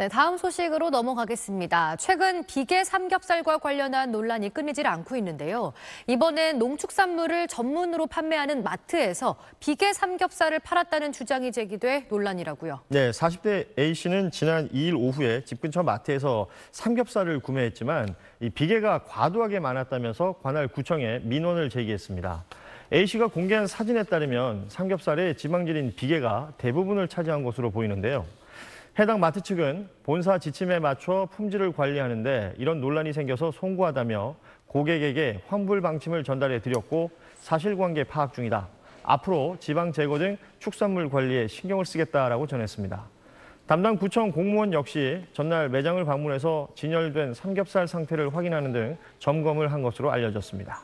네, 다음 소식으로 넘어가겠습니다. 최근 비계 삼겹살과 관련한 논란이 끊이질 않고 있는데요. 이번엔 농축산물을 전문으로 판매하는 마트에서 비계 삼겹살을 팔았다는 주장이 제기돼 논란이라고요. 네, 40대 A 씨는 지난 2일 오후에 집 근처 마트에서 삼겹살을 구매했지만 이 비계가 과도하게 많았다면서 관할 구청에 민원을 제기했습니다. A씨가 공개한 사진에 따르면 삼겹살의 지방질인 비계가 대부분을 차지한 것으로 보이는데요. 해당 마트 측은 본사 지침에 맞춰 품질을 관리하는데 이런 논란이 생겨서 송구하다며 고객에게 환불 방침을 전달해 드렸고 사실관계 파악 중이다. 앞으로 지방 재고 등 축산물 관리에 신경을 쓰겠다라고 전했습니다. 담당 구청 공무원 역시 전날 매장을 방문해서 진열된 삼겹살 상태를 확인하는 등 점검을 한 것으로 알려졌습니다.